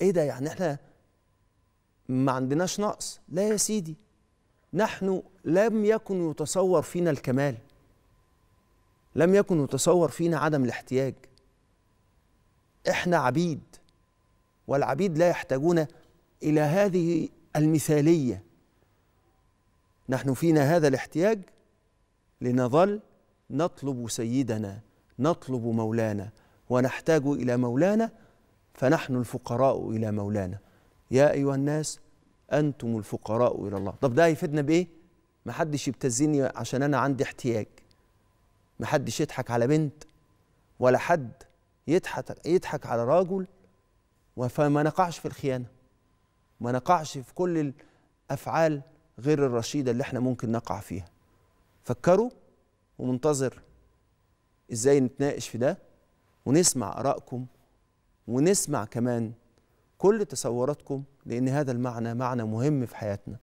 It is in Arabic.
ايه ده يعني احنا ما عندناش نقص لا يا سيدي نحن لم يكن يتصور فينا الكمال لم يكن يتصور فينا عدم الاحتياج احنا عبيد والعبيد لا يحتاجون الى هذه المثاليه نحن فينا هذا الاحتياج لنظل نطلب سيدنا نطلب مولانا ونحتاج الى مولانا فنحن الفقراء إلى مولانا يا أيها الناس أنتم الفقراء إلى الله طب ده هيفيدنا بإيه؟ ما حدش يبتزني عشان أنا عندي احتياج ما حدش يضحك على بنت ولا حد يضحك يضحك على راجل فما نقعش في الخيانة ما نقعش في كل الأفعال غير الرشيدة اللي احنا ممكن نقع فيها فكروا ومنتظر ازاي نتناقش في ده ونسمع آرائكم ونسمع كمان كل تصوراتكم لأن هذا المعنى معنى مهم في حياتنا